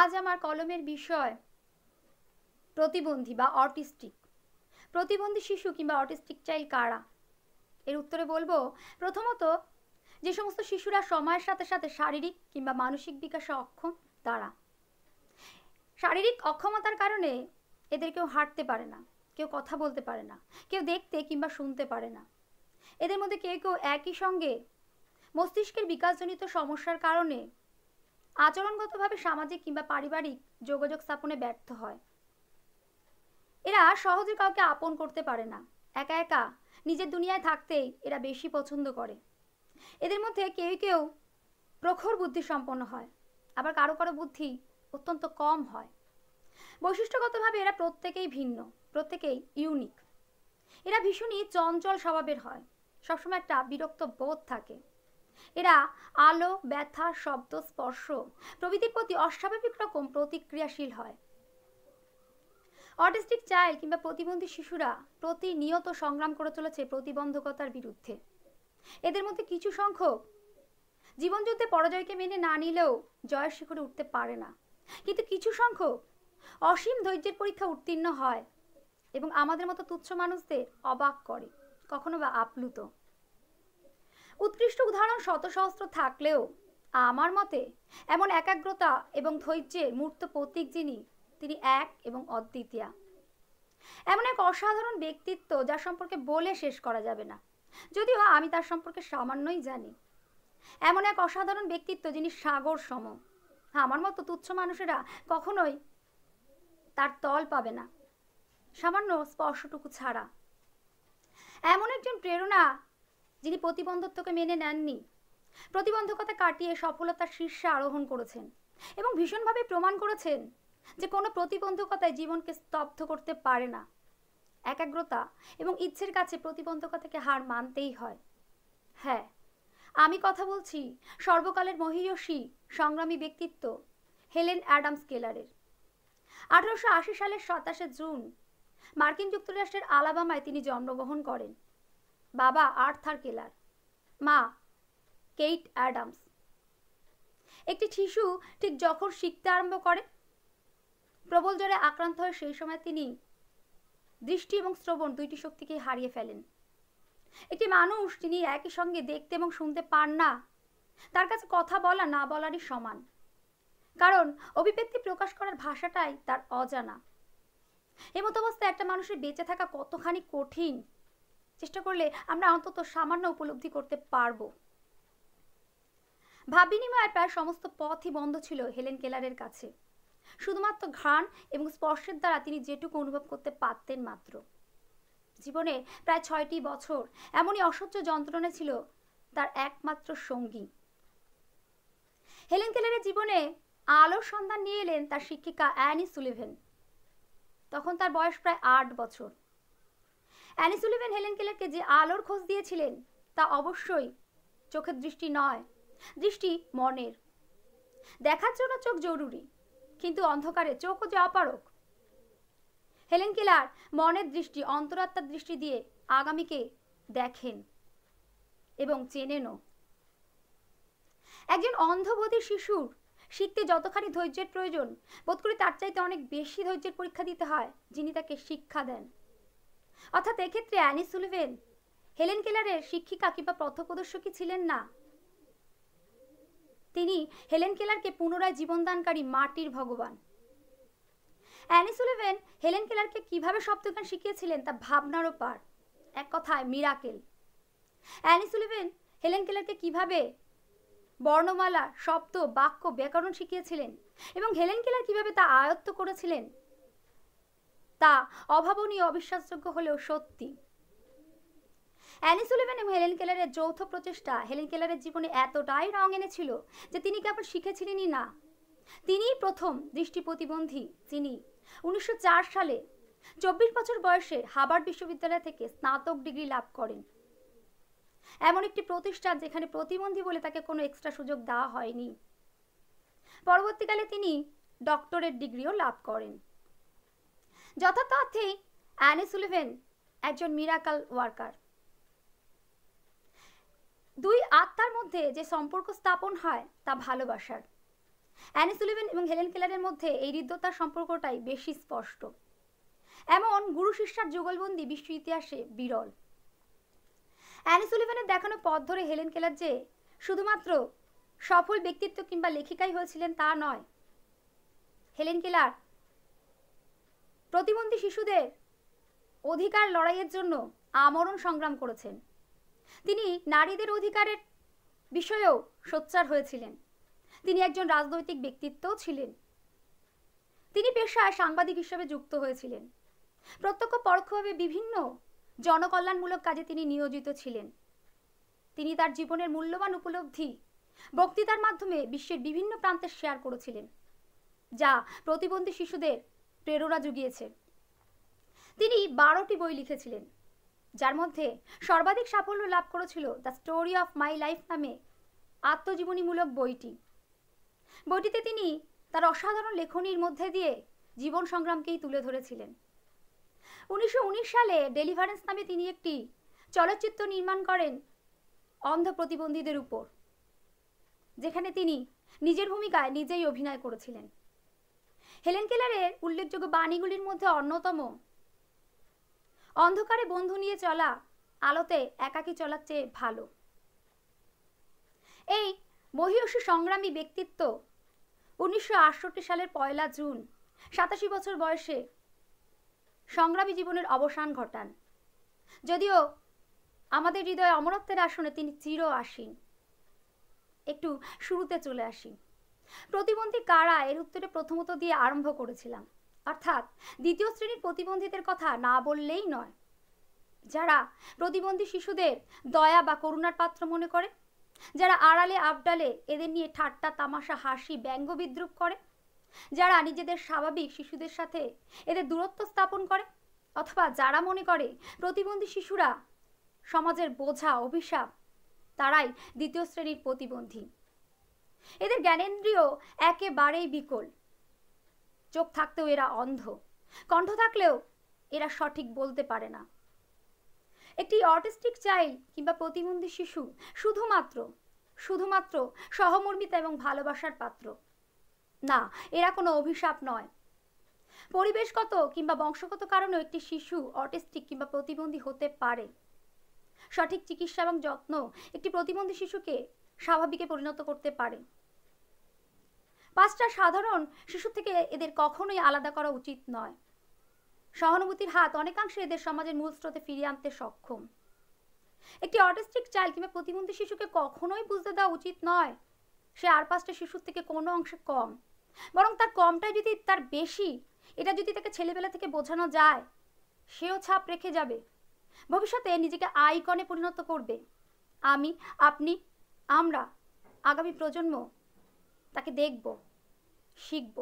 আজ আমার কলমের বিষয় প্রতিবন্ধী বা অটিস্টিক প্রতিবন্ধী শিশু কিংবা অটিস্টিক চাইল্ড কারা এর উত্তরে বলবো প্রথমত যে সমস্ত শিশুরা সময়ের সাথে সাথে শারীরিক কিংবা মানসিক বিকাশে অক্ষম তারা শারীরিক অক্ষমতার কারণে এদের কেউ হাঁটতে পারে না কেউ কথা বলতে পারে না কেউ দেখতে কিংবা শুনতে পারে না এদের মধ্যে কেউ কেউ একই সঙ্গে মস্তিষ্কের বিকাশজনিত সমস্যার কারণে আচরণগতভাবে সামাজিক কিংবা পারিবারিক যোগাযোগ স্থাপনে ব্যর্থ হয় এরা সহজে কাউকে আপন করতে পারে না একা একা নিজের দুনিয়ায় থাকতেই এরা বেশি পছন্দ করে এদের মধ্যে কেউ কেউ প্রখর বুদ্ধি সম্পন্ন হয় আবার কারো কারো বুদ্ধি অত্যন্ত কম হয় বৈশিষ্ট্যগতভাবে এরা প্রত্যেকেই ভিন্ন প্রত্যেকেই ইউনিক এরা ভীষণই চঞ্চল স্বভাবের হয় সবসময় একটা বিরক্ত বোধ থাকে এরা আলো ব্যথা শব্দ স্পর্শ প্রভৃতির প্রতি অস্বাভাবিক রকম প্রতিক্রিয়াশীল হয় অটিস্টিক চাইল্ড কিংবা প্রতিবন্ধী শিশুরা প্রতিনিয়ত সংগ্রাম করে চলেছে প্রতিবন্ধকতার বিরুদ্ধে এদের মধ্যে কিছু সংখ্যক জীবনযুদ্ধে পরাজয়কে মেনে না নিলেও জয়ের শিখরে উঠতে পারে না কিন্তু কিছু সংখ্যক অসীম ধৈর্যের পরীক্ষা উত্তীর্ণ হয় এবং আমাদের মতো তুচ্ছ মানুষদের অবাক করে কখনো বা আপ্লুত উৎকৃষ্ট উদাহরণ শত সহস্র থাকলেও আমার মতে এমন একাগ্রতা এবং ধৈর্যের মূর্ত প্রতীক যিনি তিনি এক এবং অদ্বিতীয়া এমন এক অসাধারণ ব্যক্তিত্ব যার সম্পর্কে বলে শেষ করা যাবে না যদিও আমি তার সম্পর্কে সামান্যই জানি এমন এক অসাধারণ ব্যক্তিত্ব যিনি সাগর সম আমার মতো তুচ্ছ মানুষেরা কখনোই তার তল পাবে না সামান্য স্পর্শটুকু ছাড়া এমন একজন প্রেরণা যিনি প্রতিবন্ধত্বকে মেনে নেননি প্রতিবন্ধকতা কাটিয়ে সফলতার শীর্ষে আরোহণ করেছেন এবং ভীষণভাবে প্রমাণ করেছেন যে কোনো প্রতিবন্ধকতায় জীবনকে স্তব্ধ করতে পারে না একাগ্রতা এবং ইচ্ছের কাছে প্রতিবন্ধকতাকে হার মানতেই হয় হ্যাঁ আমি কথা বলছি সর্বকালের মহিয়সী সংগ্রামী ব্যক্তিত্ব হেলেন অ্যাডামস কেলারের আঠারোশো আশি সালের সাতাশে জুন মার্কিন যুক্তরাষ্ট্রের আলাবামায় তিনি জন্মগ্রহণ করেন বাবা আর্থার কেলার মা কেইট অ্যাডামস একটি শিশু ঠিক যখন শিখতে আরম্ভ করে প্রবল জ্বরে আক্রান্ত হয়ে সেই সময় তিনি দৃষ্টি এবং শ্রবণ দুইটি শক্তিকে হারিয়ে ফেলেন একটি মানুষ তিনি একই সঙ্গে দেখতে এবং শুনতে পান না তার কাছে কথা বলা না বলারই সমান কারণ অভিব্যক্তি প্রকাশ করার ভাষাটাই তার অজানা এমত অবস্থায় একটা মানুষের বেঁচে থাকা কতখানি কঠিন চেষ্টা করলে আমরা অন্তত সামান্য উপলব্ধি করতে পারবো ভাব বিনিময়ের প্রায় সমস্ত পথই বন্ধ ছিল হেলেন কেলারের কাছে শুধুমাত্র ঘ্রাণ এবং স্পর্শের দ্বারা তিনি যেটুকু অনুভব করতে পারতেন মাত্র জীবনে প্রায় ছয়টি বছর এমনই অসহ্য যন্ত্রণা ছিল তার একমাত্র সঙ্গী হেলেন কেলারের জীবনে আলোর সন্ধান নিয়ে এলেন তার শিক্ষিকা অ্যানি সুলিভেন তখন তার বয়স প্রায় আট বছর অ্যানিসুলিভেন হেলেন কেলারকে যে আলোর খোঁজ দিয়েছিলেন তা অবশ্যই চোখের দৃষ্টি নয় দৃষ্টি মনের দেখার জন্য চোখ জরুরি কিন্তু অন্ধকারে চোখও যে অপারক হেলেন কেলার মনের দৃষ্টি অন্তরাত্মার দৃষ্টি দিয়ে আগামীকে দেখেন এবং চেনেনও একজন অন্ধবোধী শিশুর শিখতে যতখানি ধৈর্যের প্রয়োজন বোধ করি তার চাইতে অনেক বেশি ধৈর্যের পরীক্ষা দিতে হয় যিনি তাকে শিক্ষা দেন অর্থাৎ এক্ষেত্রে অ্যানি সুলিভেন হেলেন কেলারের শিক্ষিকা কিংবা পথপ্রদর্শকী ছিলেন না তিনি হেলেন কেলারকে পুনরায় জীবনদানকারী মাটির ভগবান অ্যানি সুলিভেন হেলেন কেলারকে কিভাবে শব্দগান শিখিয়েছিলেন তা ভাবনারও পার এক কথায় মিরাকেল অ্যানি সুলিভেন হেলেন কেলারকে কিভাবে বর্ণমালা শব্দ বাক্য ব্যাকরণ শিখিয়েছিলেন এবং হেলেন কেলার কিভাবে তা আয়ত্ত করেছিলেন তা অভাবনীয় অবিশ্বাসযোগ্য হলেও সত্যি অ্যানি সুলিভেন এবং হেলেন কেলারের যৌথ প্রচেষ্টা হেলেন কেলারের জীবনে এতটাই রং এনেছিল যে তিনি কেবল শিখেছিলেনই না তিনিই প্রথম দৃষ্টি প্রতিবন্ধী তিনি উনিশশো সালে চব্বিশ বছর বয়সে হাবার্ড বিশ্ববিদ্যালয় থেকে স্নাতক ডিগ্রি লাভ করেন এমন একটি প্রতিষ্ঠান যেখানে প্রতিবন্ধী বলে তাকে কোনো এক্সট্রা সুযোগ দেওয়া হয়নি পরবর্তীকালে তিনি ডক্টরেট ডিগ্রিও লাভ করেন যথার্থেই অ্যানি সুলিভেন একজন মিরাকাল ওয়ার্কার দুই আত্মার মধ্যে যে সম্পর্ক স্থাপন হয় তা ভালোবাসার অ্যানি সুলিভেন এবং হেলেন কেলারের মধ্যে এই হৃদ্যতার সম্পর্কটাই বেশি স্পষ্ট এমন গুরু শিষ্যার যুগলবন্দি বিশ্ব ইতিহাসে বিরল অ্যানি সুলিভেনের দেখানো পথ ধরে হেলেন কেলার যে শুধুমাত্র সফল ব্যক্তিত্ব কিংবা লেখিকাই হয়েছিলেন তা নয় হেলেন কেলার প্রতিবন্ধী শিশুদের অধিকার লড়াইয়ের জন্য আমরণ সংগ্রাম করেছেন তিনি নারীদের অধিকারের বিষয়েও সোচ্চার হয়েছিলেন তিনি একজন রাজনৈতিক ব্যক্তিত্বও ছিলেন তিনি পেশায় সাংবাদিক হিসেবে যুক্ত হয়েছিলেন প্রত্যক্ষ পরোক্ষভাবে বিভিন্ন জনকল্যাণমূলক কাজে তিনি নিয়োজিত ছিলেন তিনি তার জীবনের মূল্যবান উপলব্ধি বক্তৃতার মাধ্যমে বিশ্বের বিভিন্ন প্রান্তে শেয়ার করেছিলেন যা প্রতিবন্ধী শিশুদের প্রেরণা জুগিয়েছে তিনি বারোটি বই লিখেছিলেন যার মধ্যে সর্বাধিক সাফল্য লাভ করেছিল the story of my life নামে আত্মজীবনীমূলক বইটি বইটিতে তিনি তার অসাধারণ লেখনীর মধ্যে দিয়ে জীবন সংগ্রামকেই তুলে ধরেছিলেন উনিশশো সালে ডেলিভারেন্স নামে তিনি একটি চলচ্চিত্র নির্মাণ করেন অন্ধ প্রতিবন্ধীদের উপর যেখানে তিনি নিজের ভূমিকায় নিজেই অভিনয় করেছিলেন হেলেন কেলারের উল্লেখযোগ্য বাণীগুলির মধ্যে অন্যতম অন্ধকারে বন্ধু নিয়ে চলা আলোতে একাকী চলার চেয়ে ভালো এই মহিষী সংগ্রামী ব্যক্তিত্ব উনিশশো সালের পয়লা জুন সাতাশি বছর বয়সে সংগ্রামী জীবনের অবসান ঘটান যদিও আমাদের হৃদয়ে অমরত্বের আসনে তিনি চির আসীন একটু শুরুতে চলে আসি প্রতিবন্ধী কারা এর উত্তরে প্রথমত দিয়ে আরম্ভ করেছিলাম অর্থাৎ দ্বিতীয় শ্রেণীর প্রতিবন্ধীদের কথা না বললেই নয় যারা প্রতিবন্ধী শিশুদের দয়া বা করুণার পাত্র মনে করে যারা আড়ালে আবডালে এদের নিয়ে ঠাট্টা তামাশা হাসি ব্যঙ্গ বিদ্রুপ করে যারা নিজেদের স্বাভাবিক শিশুদের সাথে এদের দূরত্ব স্থাপন করে অথবা যারা মনে করে প্রতিবন্ধী শিশুরা সমাজের বোঝা অভিশাপ তারাই দ্বিতীয় শ্রেণীর প্রতিবন্ধী এদের জ্ঞানেন্দ্রিয় একেবারেই বিকল চোখ থাকতেও এরা অন্ধ কণ্ঠ থাকলেও এরা সঠিক বলতে পারে না একটি অটিস্টিক চাইল্ড কিংবা প্রতিবন্ধী শিশু শুধুমাত্র শুধুমাত্র সহমর্মিতা এবং ভালোবাসার পাত্র না এরা কোনো অভিশাপ নয় পরিবেশগত কিংবা বংশগত কারণেও একটি শিশু অটিস্টিক কিংবা প্রতিবন্ধী হতে পারে সঠিক চিকিৎসা এবং যত্ন একটি প্রতিবন্ধী শিশুকে স্বাভাবিকে পরিণত করতে পারে পাঁচটা সাধারণ শিশু থেকে এদের কখনোই আলাদা করা উচিত নয় সহানুভূতির হাত অনেকাংশে এদের সমাজের মূল স্রোতে ফিরিয়ে আনতে সক্ষম একটি অটিস্টিক চাইল্ড কিংবা প্রতিবন্ধী শিশুকে কখনোই বুঝতে দেওয়া উচিত নয় সে আর পাঁচটা শিশুর থেকে কোনো অংশে কম বরং তার কমটা যদি তার বেশি এটা যদি তাকে ছেলেবেলা থেকে বোঝানো যায় সেও ছাপ রেখে যাবে ভবিষ্যতে নিজেকে আইকনে পরিণত করবে আমি আপনি আমরা আগামী প্রজন্ম তাকে দেখব শিখব